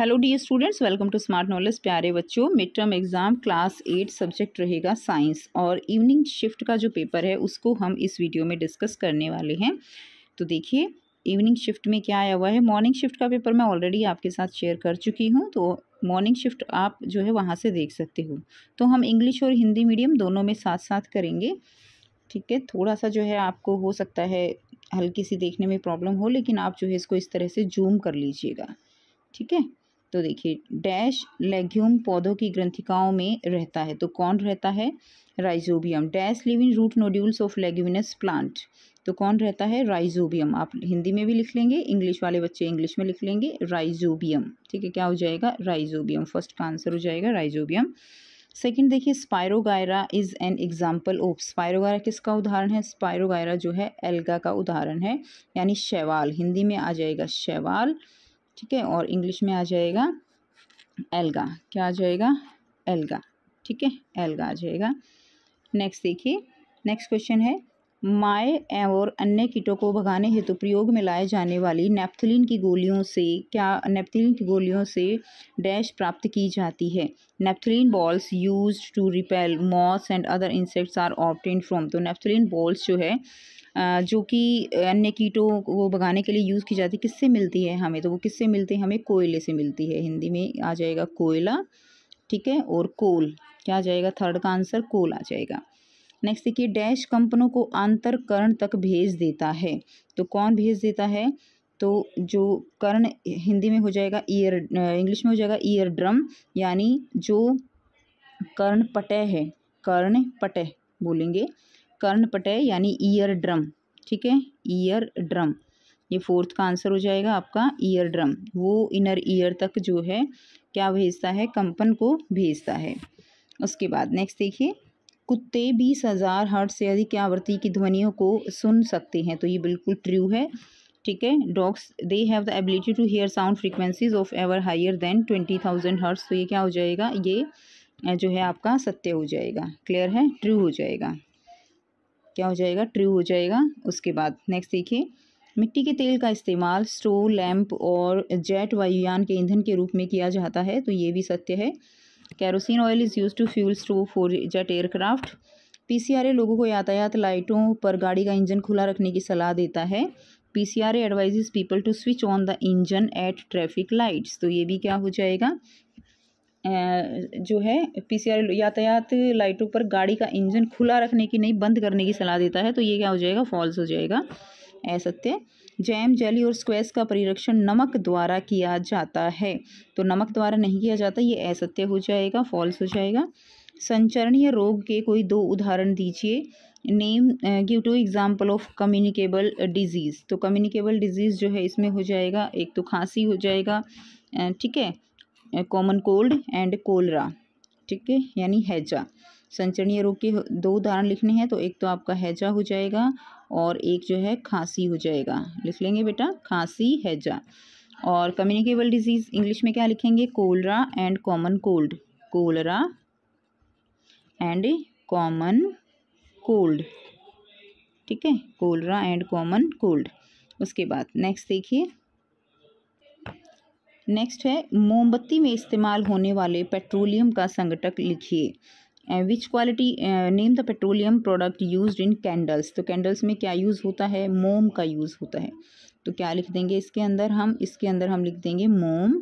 hello dear students welcome to smart knowledge प्यारे बच्चों mid term exam class eight subject रहेगा science और evening shift का जो पेपर है उसको हम इस वीडियो में डिस्कस करने वाले हैं तो देखिए इवनिंग शिफ्ट में क्या आया हुआ है मॉर्निंग शिफ्ट का पेपर मैं ऑलरेडी आपके साथ शेयर कर चुकी हूँ तो मॉर्निंग शिफ्ट आप जो है वहाँ से देख सकते हो तो हम इंग्लिश और हिंदी मीडियम दोनों में साथ साथ करेंगे ठीक है थोड़ा सा जो है आपको हो सकता है हल्की सी देखने में प्रॉब्लम हो लेकिन आप जो है इसको इस तरह से जूम कर लीजिएगा ठीक है तो देखिए डैश लेग्यूम पौधों की ग्रंथिकाओं में रहता है तो कौन रहता है rhizobium dash living root nodules of leguminous plant तो कौन रहता है राइजोबियम आप हिंदी में भी लिख लेंगे इंग्लिश वाले बच्चे इंग्लिश में लिख लेंगे राइजोबियम ठीक है क्या हो जाएगा राइजोबियम फर्स्ट का आंसर हो जाएगा राइजोबियम सेकंड देखिए spirogyra is an example of spirogyra किसका उदाहरण है स्पायरोगायरा जो है एल्गा का उदाहरण है यानी शैवाल हिंदी में आ जाएगा शैवाल ठीक है और इंग्लिश में आ जाएगा एल्गा क्या आ जाएगा एल्गा ठीक है एल्गा आ जाएगा नेक्स्ट देखिए नेक्स्ट क्वेश्चन है माए और अन्य कीटों को भगाने हेतु प्रयोग में लाए जाने वाली नेपथलिन की गोलियों से क्या नेपथलीन की गोलियों से डैश प्राप्त की जाती है naphthalene balls use to repel moths and other insects are obtain from तो नेपथलीन बॉल्स जो है जो कि अन्य कीटों को भगाने के लिए यूज़ की जाती है किससे मिलती है हमें तो वो किससे मिलती है हमें कोयले से मिलती है हिंदी में आ जाएगा कोयला ठीक है और कोल क्या आ जाएगा थर्ड का आंसर कोल आ जाएगा नेक्स्ट देखिए डैश कंपनों को अंतर कर्ण तक भेज देता है तो कौन भेज देता है तो जो कर्ण हिंदी में हो जाएगा ईयर इंग्लिश में हो जाएगा ईयर ड्रम यानी जो कर्ण पटय है कर्ण पटह बोलेंगे कर्ण पटह यानी ईयर ड्रम ठीक है ईयर ड्रम ये फोर्थ का आंसर हो जाएगा आपका ईयर ड्रम वो इनर ईयर तक जो है क्या भेजता है कंपन को भेजता है उसके बाद नेक्स्ट देखिए कुत्ते बीस हज़ार हर्ट से अधिक आवृत्ति की ध्वनियों को सुन सकते हैं तो ये बिल्कुल ट्रू है ठीक है dogs they have the ability to hear sound frequencies of ever higher than twenty thousand hertz तो ये क्या हो जाएगा ये जो है आपका सत्य हो जाएगा क्लियर है ट्रू हो जाएगा क्या हो जाएगा ट्रू हो जाएगा उसके बाद नेक्स्ट देखिए मिट्टी के तेल का इस्तेमाल स्टोव लैंप और जेट वायुयान के ईंधन के रूप में किया जाता है तो ये भी सत्य है kerosene oil is use to fuel stove for jet aircraft PCRA लोगों को यातायात लाइटों पर गाड़ी का इंजन खुला रखने की सलाह देता है PCRA advises people to switch on the engine at traffic lights तो ये भी क्या हो जाएगा जो है आर यातायात लाइटों पर गाड़ी का इंजन खुला रखने की नहीं बंद करने की सलाह देता है तो ये क्या हो जाएगा फॉल्स हो जाएगा असत्य जैम जेली और स्क्वेस का परिरक्षण नमक द्वारा किया जाता है तो नमक द्वारा नहीं किया जाता ये असत्य हो जाएगा फॉल्स हो जाएगा संचरणीय रोग के कोई दो उदाहरण दीजिए name give two example of communicable disease तो कम्युनिकेबल डिजीज़ जो है इसमें हो जाएगा एक तो खांसी हो जाएगा ठीक है कॉमन कोल्ड एंड कोलरा ठीक है यानी हैजा संचरणीय रोग के दो उदाहरण लिखने हैं तो एक तो आपका हैजा हो जाएगा और एक जो है खांसी हो जाएगा लिख लेंगे बेटा खांसी हैजा और कम्युनिकेबल डिजीज़ इंग्लिश में क्या लिखेंगे cholera and common cold cholera and common cold ठीक है कोलरा एंड कॉमन कोल्ड उसके बाद नेक्स्ट देखिए नेक्स्ट है मोमबत्ती में इस्तेमाल होने वाले पेट्रोलियम का संगठक लिखिए which quality name the petroleum product use in candles तो कैंडल्स में क्या यूज़ होता है मोम का यूज़ होता है तो क्या लिख देंगे इसके अंदर हम इसके अंदर हम लिख देंगे मोम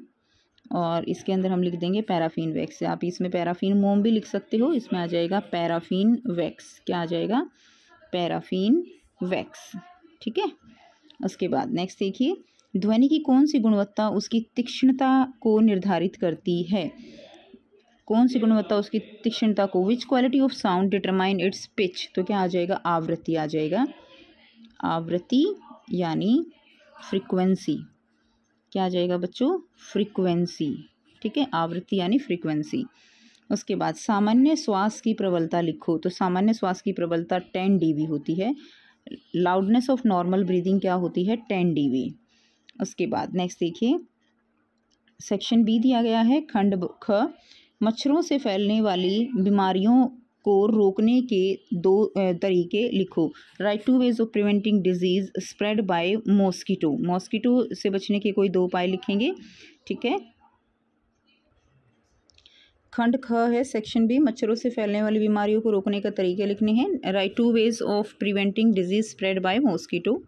और इसके अंदर हम लिख देंगे पैराफिन वैक्स आप इसमें पैराफिन मोम भी लिख सकते हो इसमें आ जाएगा पैराफिन वैक्स क्या आ जाएगा पैराफिन वैक्स ठीक है उसके बाद नेक्स्ट देखिए ध्वनि की कौन सी गुणवत्ता उसकी तीक्ष्णता को निर्धारित करती है कौन सी गुणवत्ता उसकी तीक्ष्णता को which quality of sound determine its pitch तो क्या आ जाएगा आवृत्ति आ जाएगा आवृत्ति यानी फ्रीक्वेंसी क्या आ जाएगा बच्चों फ्रीक्वेंसी ठीक है आवृत्ति यानी फ्रीक्वेंसी उसके बाद सामान्य श्वास की प्रबलता लिखो तो सामान्य श्वास की प्रबलता टेन डी होती है लाउडनेस ऑफ नॉर्मल ब्रीदिंग क्या होती है टेन डी उसके बाद नेक्स्ट देखिए सेक्शन बी दिया गया है खंड ख मच्छरों से फैलने वाली बीमारियों को रोकने के दो तरीके लिखो write two ways of preventing disease spread by mosquito mosquito से बचने के कोई दो उपाय लिखेंगे ठीक है खंड ख है सेक्शन बी मच्छरों से फैलने वाली बीमारियों को रोकने का तरीके लिखने हैं write two ways of preventing disease spread by mosquito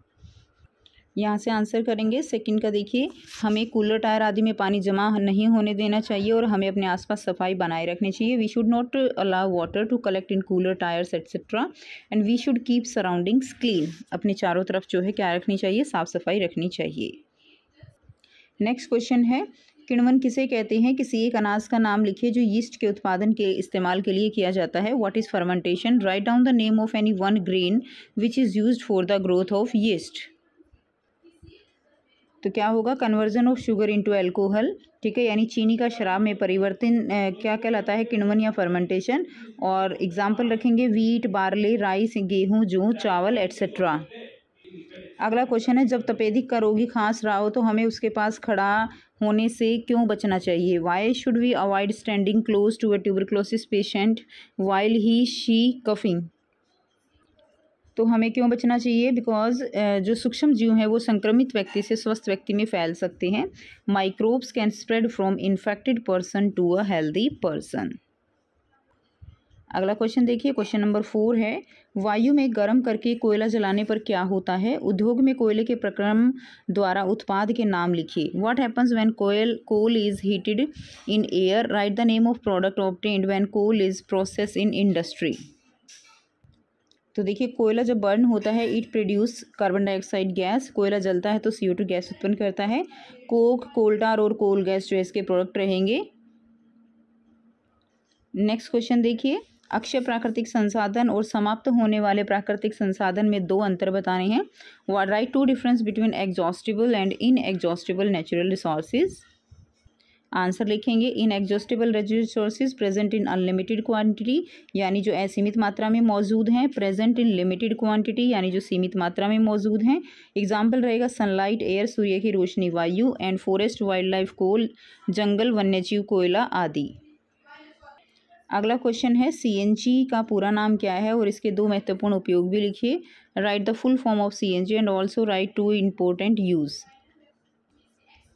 यहाँ से आंसर करेंगे सेकंड का देखिए हमें कूलर टायर आदि में पानी जमा नहीं होने देना चाहिए और हमें अपने आसपास सफाई बनाए रखनी चाहिए we should not allow water to collect in cooler tyres etcetera and we should keep surroundings clean अपने चारों तरफ जो है क्या रखनी चाहिए साफ़ सफाई रखनी चाहिए नेक्स्ट क्वेश्चन है किण्वन किसे कहते हैं किसी एक अनाज का नाम लिखिए जो यीस्ट के उत्पादन के इस्तेमाल के लिए किया जाता है what is fermentation write down the name of any one grain which is use for the growth of yeast तो क्या होगा conversion of sugar into alcohol ठीक है यानी चीनी का शराब में परिवर्तन क्या कहलाता है किण्वन या फर्मेंटेशन और एग्जाम्पल रखेंगे वीट बारले राइस गेहूँ जू चावल एट्सेट्रा अगला क्वेश्चन है जब तपेदिक का रोगी खांस रहा हो तो हमें उसके पास खड़ा होने से क्यों बचना चाहिए why should we avoid standing close to a tuberculosis patient while he she coughing तो हमें क्यों बचना चाहिए बिकॉज जो सूक्ष्म जीव हैं वो संक्रमित व्यक्ति से स्वस्थ व्यक्ति में फैल सकते हैं microbes can spread from infected person to a healthy person अगला क्वेश्चन देखिए क्वेश्चन नंबर फोर है वायु में गर्म करके कोयला जलाने पर क्या होता है उद्योग में कोयले के प्रक्रम द्वारा उत्पाद के नाम लिखिए व्हाट हैपन्स व्हेन कोयल coal is heated in air write the name of product obtained when coal is process in industry तो देखिए कोयला जब बर्न होता है it produce carbon dioxide gas कोयला जलता है तो सी टू गैस उत्पन्न करता है कोक कोल्टार और कोल गैस जो इसके प्रोडक्ट रहेंगे नेक्स्ट क्वेश्चन देखिए अक्षय प्राकृतिक संसाधन और समाप्त होने वाले प्राकृतिक संसाधन में दो अंतर बताने हैं what write two difference between exhaustible and inexhaustible natural resources answer लिखेंगे inexhaustible resources present in unlimited quantity यानी जो असीमित मात्रा में मौजूद हैं प्रेजेंट इन लिमिटेड क्वांटिटी यानी जो सीमित मात्रा में मौजूद हैं एग्जाम्पल रहेगा सनलाइट एयर सूर्य की रोशनी वायु and forest wild life coal जंगल वन्यजीव कोयला आदि अगला क्वेश्चन है सी का पूरा नाम क्या है और इसके दो महत्वपूर्ण उपयोग भी लिखिए write the full form of C and also write two important use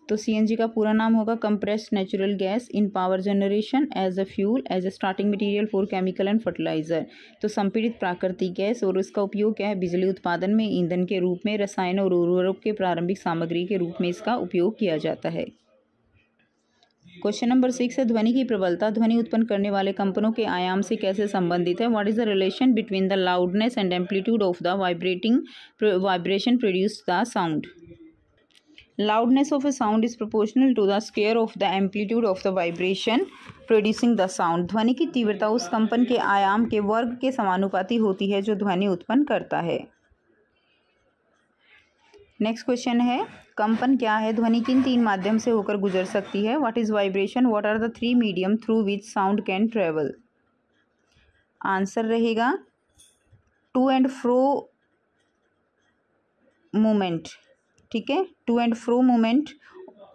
तो सीएनजी का पूरा नाम होगा compressed natural gas in power generation as a fuel as a starting material for chemical and fertiliser तो संपीड़ित प्राकृतिक गैस और इसका उपयोग क्या है बिजली उत्पादन में ईंधन के रूप में रसायन और उर्वरक के प्रारंभिक सामग्री के रूप में इसका उपयोग किया जाता है क्वेश्चन नंबर सिक्स है ध्वनि की प्रबलता ध्वनि उत्पन्न करने वाले कंपनों के आयाम से कैसे संबंधित है what is the relation between the loudness and amplitude of the vibrating vibration produce the sound loudness of a sound is proportional to the square of the amplitude of the vibration producing the sound ध्वनि की तीव्रता उस कंपन के आयाम के वर्ग के समानुपाती होती है जो ध्वनि उत्पन्न करता है नेक्स्ट क्वेश्चन है कंपन क्या है ध्वनि किन तीन माध्यम से होकर गुजर सकती है what is vibration what are the three medium through which sound can travel answer रहेगा टू एंड फ्रो मूमेंट ठीक है to and fro movement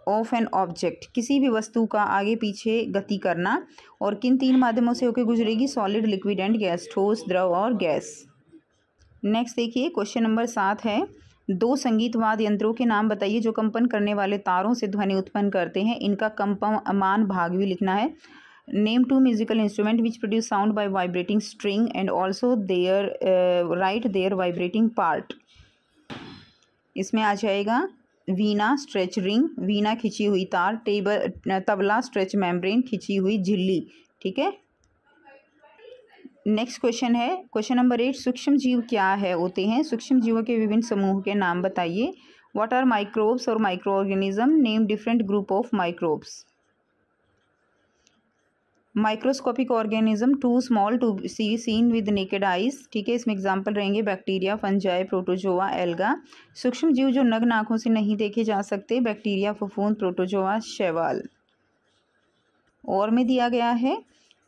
of an object किसी भी वस्तु का आगे पीछे गति करना और किन तीन माध्यमों से होकर गुजरेगी सॉलिड लिक्विड एंड गैस ठोस द्रव और गैस नेक्स्ट देखिए क्वेश्चन नंबर सात है दो संगीत वाद यंत्रों के नाम बताइए जो कंपन करने वाले तारों से ध्वनि उत्पन्न करते हैं इनका मान भाग भी लिखना है name two musical instrument which produce sound by vibrating string and also their write their vibrating part इसमें आ जाएगा वीना स्ट्रेच रिंग वीना खिंची हुई तार टेबल तबला स्ट्रेच मेम्ब्रेन खिंची हुई झिल्ली ठीक है नेक्स्ट क्वेश्चन है क्वेश्चन नंबर एट सूक्ष्म जीव क्या है होते हैं सूक्ष्म जीवों के विभिन्न समूह के नाम बताइए व्हाट आर माइक्रोब्स और microorganism name different group of microbes microscopic organism too small to see seen with naked eyes ठीक है इसमें एग्जाम्पल रहेंगे बैक्टीरिया फंजाई प्रोटोजोआ एल्गा सूक्ष्म जीव जो नग्न आंखों से नहीं देखे जा सकते बैक्टीरिया फफून प्रोटोजोआ शैवाल और में दिया गया है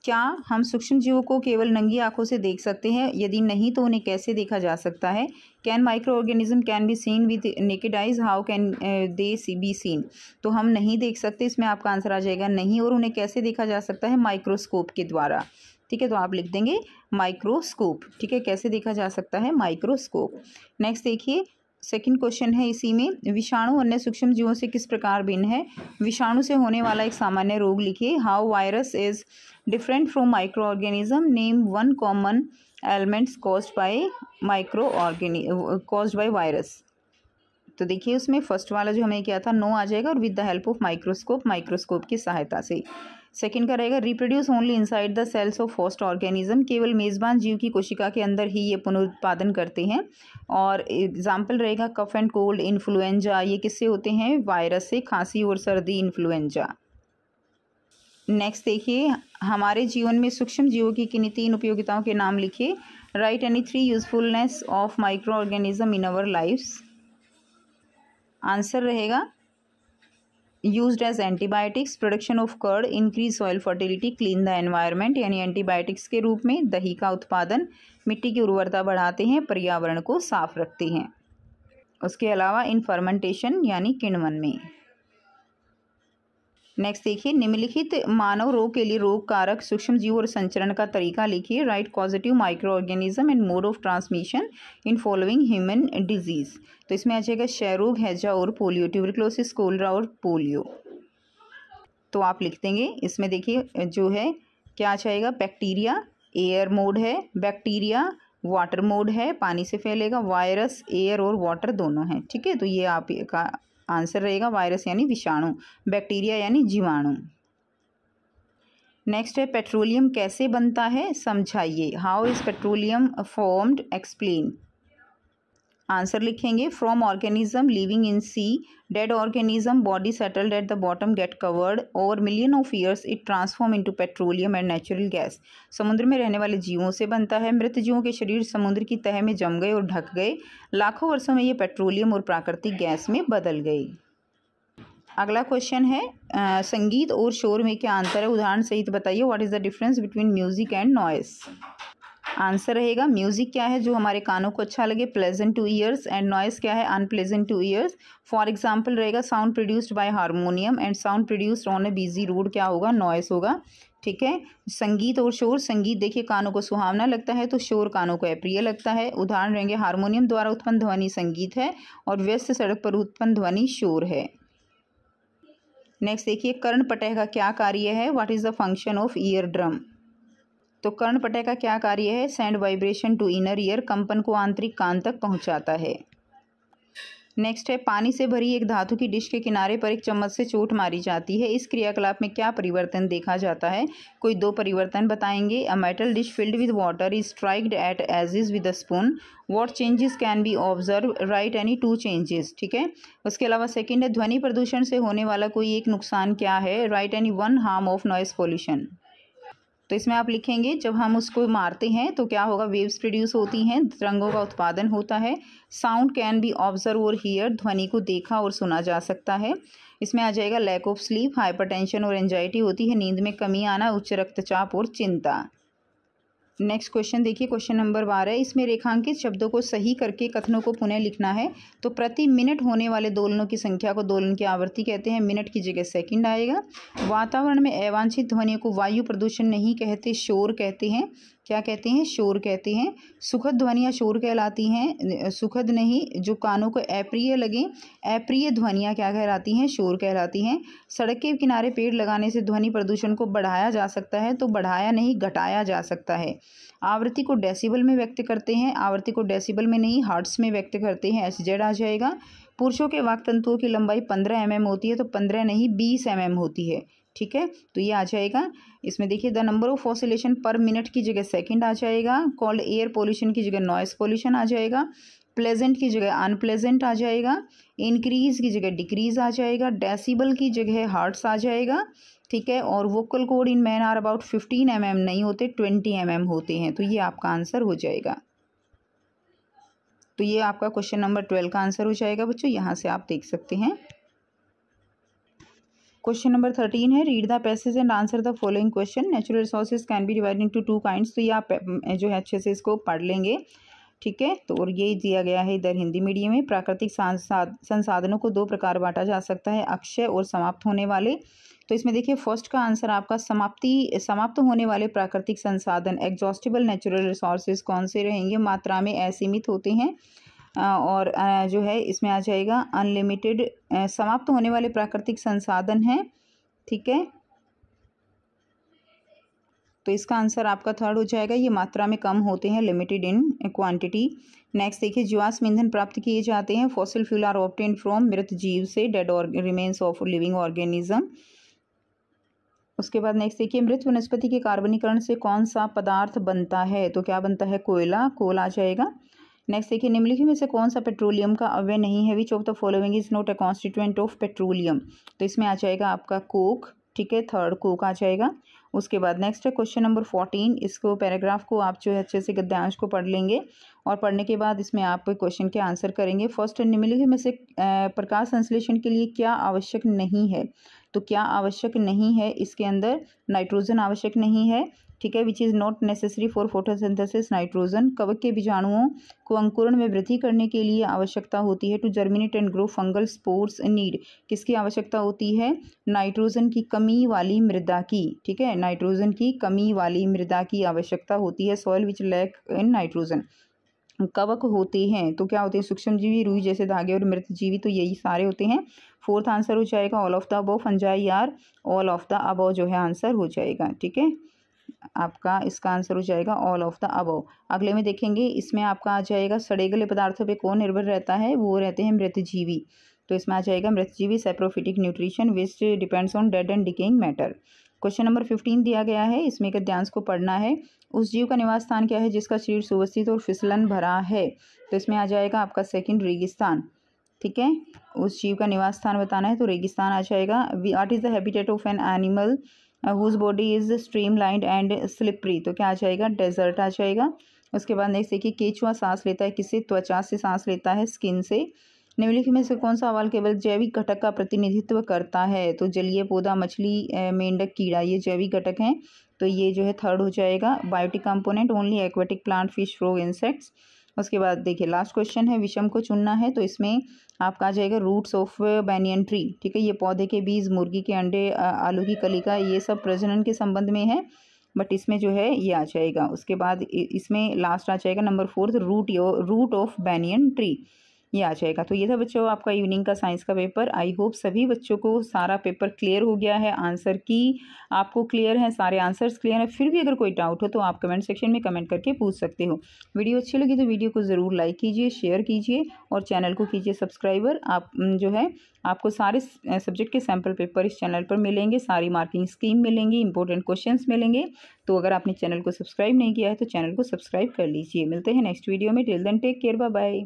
क्या हम सूक्ष्म जीवों को केवल नंगी आंखों से देख सकते हैं यदि नहीं तो उन्हें कैसे देखा जा सकता है can microorganism can be seen with naked eyes how can they see be seen तो हम नहीं देख सकते इसमें आपका आंसर आ जाएगा नहीं और उन्हें कैसे देखा जा सकता है माइक्रोस्कोप के द्वारा ठीक है तो आप लिख देंगे माइक्रोस्कोप ठीक है कैसे देखा जा सकता है माइक्रोस्कोप नेक्स्ट देखिए सेकंड क्वेश्चन है इसी में विषाणु अन्य सूक्ष्म जीवों से किस प्रकार भिन्न है विषाणु से होने वाला एक सामान्य रोग लिखिए how virus is different from microorganism name one common elements cause by microorganism cause by virus तो देखिए उसमें फर्स्ट वाला जो हमें क्या था नो आ जाएगा और with the help of microscope microscope की सहायता से सेकंड का रहेगा reproduce only inside the cells of first organism केवल मेज़बान जीव की कोशिका के अंदर ही ये पुनरुत्पादन करते हैं और एग्जाम्पल रहेगा कफ एंड कोल्ड इन्फ्लुएंजा ये किससे होते हैं वायरस से खांसी और सर्दी इन्फ्लुएंजा नेक्स्ट देखिए हमारे जीवन में सूक्ष्म जीवों की किन्नी तीन उपयोगिताओं के नाम लिखिए write any three usefulness of microorganism in our lifes answer रहेगा use as antibiotics production of curd increase oil fertility clean the environment यानी एंटीबायोटिक्स के रूप में दही का उत्पादन मिट्टी की उर्वरता बढ़ाते हैं पर्यावरण को साफ रखते हैं उसके अलावा इन फर्मेंटेशन यानी किणवन में नेक्स्ट देखिए निम्नलिखित मानव रोग के लिए रोग कारक सूक्ष्म जीव और संचरण का तरीका लिखिए write positive microorganism and mode of transmission in following human disease तो इसमें आ जाएगा क्षयरोग हैजा और पोलियो ट्यूबरक्लोसिस कोलरा और पोलियो तो आप लिख देंगे इसमें देखिए जो है क्या आ जाएगा बैक्टीरिया एयर मोड है बैक्टीरिया वाटर मोड है पानी से फैलेगा वायरस एयर और वाटर दोनों हैं ठीक है तो ये आप का आंसर रहेगा वायरस यानी विषाणु बैक्टीरिया यानी जीवाणु नेक्स्ट है पेट्रोलियम कैसे बनता है समझाइए how is petroleum formed explain answer लिखेंगे from organism living in sea dead organism body settled at the bottom get covered और million of years it transform into petroleum and natural gas समुद्र में रहने वाले जीवों से बनता है मृत जीवों के शरीर समुद्र की तह में जम गए और ढक गए लाखों वर्षों में ये पेट्रोलियम और प्राकृतिक गैस में बदल गई अगला क्वेश्चन है आ, संगीत और शोर में क्या अंतर है उदाहरण सहित बताइए what is the difference between music and noise answer रहेगा म्यूज़िक क्या है जो हमारे कानों को अच्छा लगे pleasant to ears and noise क्या है unpleasant to ears for example रहेगा sound produced by harmonium and sound produced on a busy road क्या होगा नॉइस होगा ठीक है संगीत और शोर संगीत देखिए कानों को सुहावना लगता है तो शोर कानों को अप्रिय लगता है उदाहरण रहेंगे हारमोनियम द्वारा उत्पन्न ध्वनि संगीत है और व्यस्त सड़क पर उत्पन्न ध्वनि शोर है नेक्स्ट देखिए कर्ण पटह का क्या कार्य है what is the function of ear drum तो कर्ण पटे का क्या कार्य है send vibration to inner ear कंपन को आंतरिक कान तक पहुंचाता है नेक्स्ट है पानी से भरी एक धातु की डिश के किनारे पर एक चम्मच से चोट मारी जाती है इस क्रियाकलाप में क्या परिवर्तन देखा जाता है कोई दो परिवर्तन बताएंगे a metal dish filled with water is striked at edge is with spoon what changes can be observe write any two changes ठीक है उसके अलावा सेकेंड है ध्वनि प्रदूषण से होने वाला कोई एक नुकसान क्या है write any one harm of noise pollution तो इसमें आप लिखेंगे जब हम उसको मारते हैं तो क्या होगा वेव्स प्रोड्यूस होती हैं तरंगों का उत्पादन होता है साउंड कैन बी ऑब्जर्व और हीयर ध्वनि को देखा और सुना जा सकता है इसमें आ जाएगा लैक ऑफ स्लीप हाइपरटेंशन और एंजाइटी होती है नींद में कमी आना उच्च रक्तचाप और चिंता नेक्स्ट क्वेश्चन देखिए क्वेश्चन नंबर बारह इसमें रेखांकित शब्दों को सही करके कथनों को पुनः लिखना है तो प्रति मिनट होने वाले दोलनों की संख्या को दोलन की आवृत्ति कहते हैं मिनट की जगह सेकंड आएगा वातावरण में अवांछित ध्वनियों को वायु प्रदूषण नहीं कहते शोर कहते हैं क्या कहते हैं शोर कहते हैं सुखद ध्वनियाँ शोर कहलाती हैं सुखद नहीं जो कानों को अप्रिय लगे अप्रिय ध्वनियाँ क्या कहलाती हैं शोर कहलाती हैं सड़क के किनारे पेड़ लगाने से ध्वनि प्रदूषण को बढ़ाया जा सकता है तो बढ़ाया नहीं घटाया जा सकता है आवृत्ति को डेसिबल में व्यक्त करते हैं आवृत्ति को डेसिबल में नहीं हार्ट्स में व्यक्त करते हैं एस जेड आ जाएगा पुरुषों के वाक तंतुओं की लंबाई पंद्रह एम mm होती है तो पंद्रह नहीं बीस एम mm होती है ठीक है तो ये आ जाएगा इसमें देखिए the number of oscillation per minute की जगह सेकंड आ जाएगा कॉल्ड एयर पोल्यूशन की जगह नॉइस पोल्यूशन आ जाएगा प्लेजेंट की जगह अनप्लेजेंट आ जाएगा इंक्रीज की जगह डिक्रीज आ जाएगा डेसिबल की जगह हार्ट्स आ जाएगा ठीक है और vocal cord in man are about fifteen M M नहीं होते ट्वेंटी एम एम होते हैं तो ये आपका आंसर हो जाएगा तो ये आपका क्वेश्चन नंबर ट्वेल्व का आंसर हो जाएगा बच्चों यहाँ से आप देख सकते हैं क्वेश्चन नंबर थर्टीन है read the passage and answer the following question natural resources can be divide into two kinds तो ये आप जो है अच्छे से इसको पढ़ लेंगे ठीक है तो और ये दिया गया है इधर हिंदी मीडियम में प्राकृतिक संसाधनों को दो प्रकार बांटा जा सकता है अक्षय और समाप्त होने वाले तो इसमें देखिए फर्स्ट का आंसर आपका समाप्ति समाप्त होने वाले प्राकृतिक संसाधन एग्जॉस्टिबल नेचुरल रिसोर्सेज कौन से रहेंगे मात्रा में असीमित होते हैं और जो है इसमें आ जाएगा अनलिमिटेड समाप्त होने वाले प्राकृतिक संसाधन हैं ठीक है तो इसका आंसर आपका थर्ड हो जाएगा ये मात्रा में कम होते हैं लिमिटेड इन क्वांटिटी नेक्स्ट देखिए जीवाश्म ईंधन प्राप्त किए जाते हैं fossil fuel are obtain from मृत जीव से dead remains of living organism उसके बाद नेक्स्ट देखिए मृत वनस्पति के कार्बनीकरण से कौन सा पदार्थ बनता है तो क्या बनता है कोयला कोल आ जाएगा नेक्स्ट देखिए निम्नलिखित में से कौन सा पेट्रोलियम का अवय नहीं है which of the following is not a constituent of petroleum तो इसमें आ जाएगा आपका कोक ठीक है थर्ड कोक आ जाएगा उसके बाद नेक्स्ट है क्वेश्चन नंबर फोर्टीन इसको पैराग्राफ को आप जो है अच्छे से गद्यांश को पढ़ लेंगे और पढ़ने के बाद इसमें आप क्वेश्चन के आंसर करेंगे फर्स्ट निम्नलिखित में से प्रकाश संश्लेषण के लिए क्या आवश्यक नहीं है तो क्या आवश्यक नहीं है इसके अंदर नाइट्रोजन आवश्यक नहीं है ठीक है which is not necessary for photosynthesis nitrogen कवक के बीजाणुओं को अंकुरण में वृद्धि करने के लिए आवश्यकता होती है to germinate and grow fungal spores need किसकी आवश्यकता होती है नाइट्रोजन की कमी वाली मृदा की ठीक है नाइट्रोजन की कमी वाली मृदा की आवश्यकता होती है soil which lack in nitrogen कवक होते हैं तो क्या होते हैं सूक्ष्म जीवी रूई जैसे धागे और जीवी तो यही सारे होते हैं फोर्थ आंसर हो जाएगा all of the above fungi are all of the above जो है आंसर हो जाएगा ठीक है आपका इसका आंसर हो जाएगा ऑल ऑफ द अबो अगले में देखेंगे इसमें आपका आ जाएगा सड़े गले पदार्थों पर कौन निर्भर रहता है वो रहते हैं मृतजीवी तो इसमें आ जाएगा जीवी saprophytic nutrition which depends on dead and decaying matter question number fifteen दिया गया है इसमें एक अध्यांश को पढ़ना है उस जीव का निवास स्थान क्या है जिसका शरीर सुवस्थित और फिसलन भरा है तो इसमें आ जाएगा आपका सेकंड रेगिस्तान ठीक है उस जीव का निवास स्थान बताना है तो रेगिस्तान आ जाएगा what is the habitat of an animal whose body is stream and slippery तो क्या आ जाएगा डेजर्ट आ जाएगा उसके बाद नेक्स्ट देखिए केचुआ सांस लेता है किसे त्वचा से सांस लेता है स्किन से निम्नलिखित में से कौन सा सवाल केवल जैविक घटक का प्रतिनिधित्व करता है तो जलीय पौधा मछली मेंढक कीड़ा ये जैविक घटक हैं तो ये जो है थर्ड हो जाएगा biotic component only aquatic plant fish frog insects उसके बाद देखिए लास्ट क्वेश्चन है विषम को चुनना है तो इसमें आपका आ जाएगा रूट्स ऑफ बैनियन ट्री ठीक है ये पौधे के बीज मुर्गी के अंडे आलू की कलिका ये सब प्रजनन के संबंध में है बट इसमें जो है ये आ जाएगा उसके बाद इसमें लास्ट आ जाएगा number fourth root root of banyan tree ये आ जाएगा तो ये था बच्चों आपका इवनिंग का साइंस का पेपर आई होप सभी बच्चों को सारा पेपर क्लियर हो गया है आंसर की आपको क्लियर है सारे आंसर्स क्लियर है फिर भी अगर कोई डाउट हो तो आप कमेंट सेक्शन में कमेंट करके पूछ सकते हो वीडियो अच्छी लगी तो वीडियो को ज़रूर लाइक कीजिए शेयर कीजिए और चैनल को कीजिए सब्सक्राइबर आप जो है आपको सारे सब्जेक्ट के सैम्पल पेपर इस चैनल पर मिलेंगे सारी मार्किंग स्कीम मिलेंगी इंपॉर्टेंट क्वेश्चन मिलेंगे तो अगर आपने चैनल को सब्सक्राइब नहीं किया है तो चैनल को सब्सक्राइब कर लीजिए मिलते हैं नेक्स्ट वीडियो में till then take care bye